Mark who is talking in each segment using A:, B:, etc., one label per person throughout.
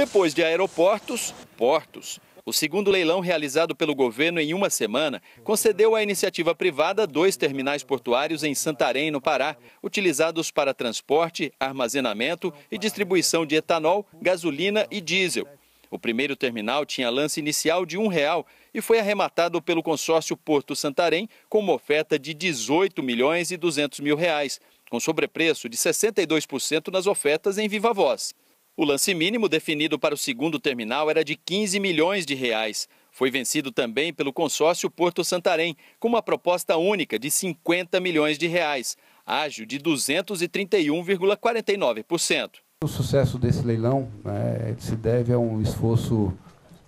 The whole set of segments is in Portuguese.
A: Depois de aeroportos, portos. O segundo leilão realizado pelo governo em uma semana concedeu à iniciativa privada dois terminais portuários em Santarém, no Pará, utilizados para transporte, armazenamento e distribuição de etanol, gasolina e diesel. O primeiro terminal tinha lance inicial de R$ 1,00 e foi arrematado pelo consórcio Porto Santarém com uma oferta de 18 milhões e 200 mil reais, com sobrepreço de 62% nas ofertas em Viva Voz. O lance mínimo definido para o segundo terminal era de 15 milhões de reais. Foi vencido também pelo consórcio Porto Santarém, com uma proposta única de 50 milhões de reais, ágio de 231,49%.
B: O sucesso desse leilão né, se deve a um esforço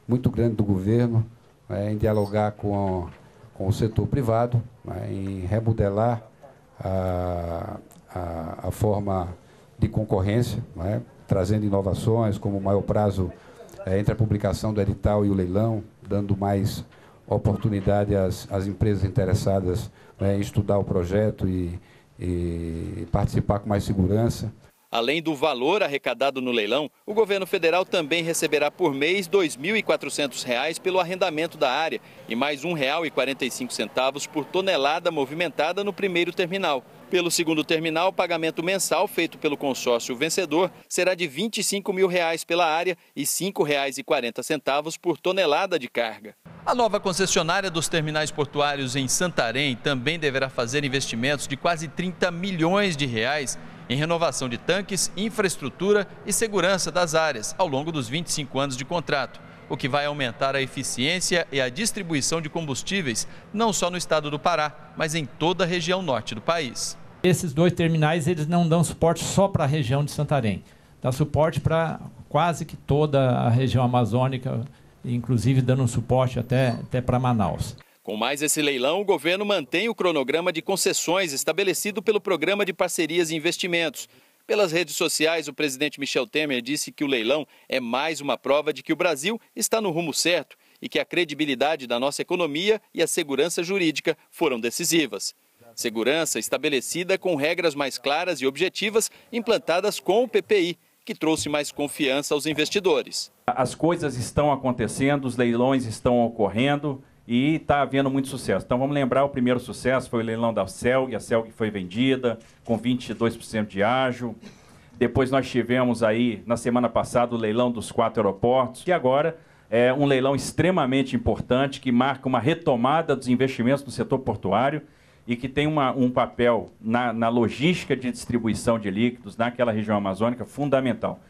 B: muito grande do governo né, em dialogar com, a, com, o setor privado, né, em remodelar a, a, a forma de concorrência, é? trazendo inovações, como maior prazo é, entre a publicação do edital e o leilão, dando mais oportunidade às, às empresas interessadas é, em estudar o projeto e, e participar com mais segurança.
A: Além do valor arrecadado no leilão, o governo federal também receberá por mês R$ 2.400 pelo arrendamento da área e mais R$ 1,45 por tonelada movimentada no primeiro terminal. Pelo segundo terminal, o pagamento mensal feito pelo consórcio vencedor será de R$ 25 mil reais pela área e R$ 5,40 por tonelada de carga. A nova concessionária dos terminais portuários em Santarém também deverá fazer investimentos de quase 30 milhões de reais em renovação de tanques, infraestrutura e segurança das áreas ao longo dos 25 anos de contrato, o que vai aumentar a eficiência e a distribuição de combustíveis, não só no estado do Pará, mas em toda a região norte do país. Esses dois terminais eles não dão suporte só para a região de Santarém, dá suporte para quase que toda a região amazônica, inclusive dando suporte até, até para Manaus. Com mais esse leilão, o governo mantém o cronograma de concessões estabelecido pelo Programa de Parcerias e Investimentos. Pelas redes sociais, o presidente Michel Temer disse que o leilão é mais uma prova de que o Brasil está no rumo certo e que a credibilidade da nossa economia e a segurança jurídica foram decisivas. Segurança estabelecida com regras mais claras e objetivas implantadas com o PPI, que trouxe mais confiança aos
C: investidores. As coisas estão acontecendo, os leilões estão ocorrendo e está havendo muito sucesso. Então vamos lembrar, o primeiro sucesso foi o leilão da Celg, a Celg foi vendida com 22% de ágio. Depois nós tivemos aí, na semana passada, o leilão dos quatro aeroportos, e agora é um leilão extremamente importante que marca uma retomada dos investimentos no setor portuário e que tem uma, um papel na, na logística de distribuição de líquidos naquela região amazônica fundamental.